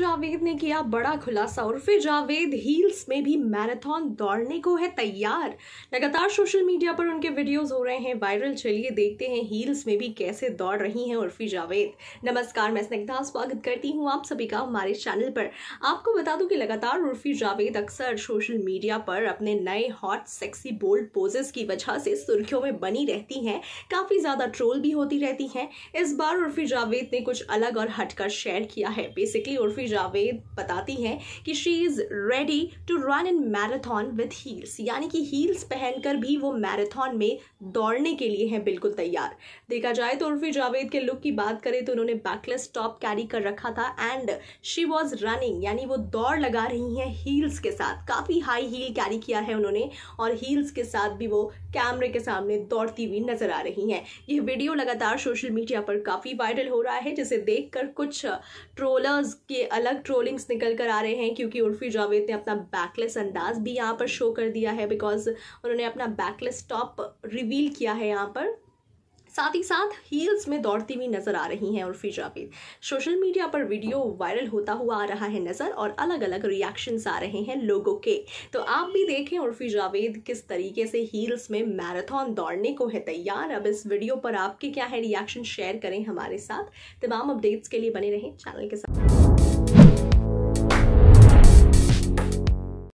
जावेद ने किया बड़ा खुलासा उर्फे जावेद हील्स में भी मैराथन दौड़ने को है तैयार लगातार सोशल मीडिया पर उनके वीडियोस हो रहे हैं वायरल चलिए देखते हैं हील्स में भी कैसे दौड़ रही हैं उर्फी जावेद नमस्कार मैं स्निग्धा स्वागत करती हूं आप सभी का हमारे चैनल पर आपको बता दूं कि लगातार उर्फी जावेद अक्सर सोशल मीडिया पर अपने नए हॉट सेक्सी बोल्ड पोजेस की वजह से सुर्खियों में बनी रहती हैं काफ़ी ज़्यादा ट्रोल भी होती रहती हैं इस बार उर्फी जावेद ने कुछ अलग और हटकर शेयर किया है बेसिकली उर्फी जावेद बताती हैं कि she is ready to run in marathon with heels यानी कि हील्स पहनकर भी वो मैराथन में दौड़ने के लिए हैं बिल्कुल तैयार देखा जाए तो उर्फी जावेद के लुक की बात करें तो उन्होंने बैकलेस टॉप कैरी कर रखा था एंड शी वॉज रनिंग यानी वो दौड़ लगा रही हैं हील्स के साथ काफ़ी हाई हील कैरी किया है उन्होंने और हील्स के साथ भी वो कैमरे के सामने दौड़ती हुई नजर आ रही हैं यह वीडियो लगातार सोशल मीडिया पर काफ़ी वायरल हो रहा है जिसे देखकर कुछ ट्रोलर्स के अलग ट्रोलिंग्स निकल कर आ रहे हैं क्योंकि उर्फी जावेद ने अपना बैकलेस अंदाज भी यहाँ पर शो कर दिया है बिकॉज उन्होंने अपना बैकलेस टॉप रिवील किया है यहाँ पर साथ ही साथ हील्स में दौड़ती हुई नजर आ रही हैं उर्फी जावेद सोशल मीडिया पर वीडियो वायरल होता हुआ आ रहा है नज़र और अलग अलग रिएक्शंस आ रहे हैं लोगों के तो आप भी देखें उर्फी जावेद किस तरीके से हील्स में मैराथन दौड़ने को है तैयार अब इस वीडियो पर आपके क्या है रिएक्शन शेयर करें हमारे साथ तमाम अपडेट्स के लिए बने रहें चैनल के साथ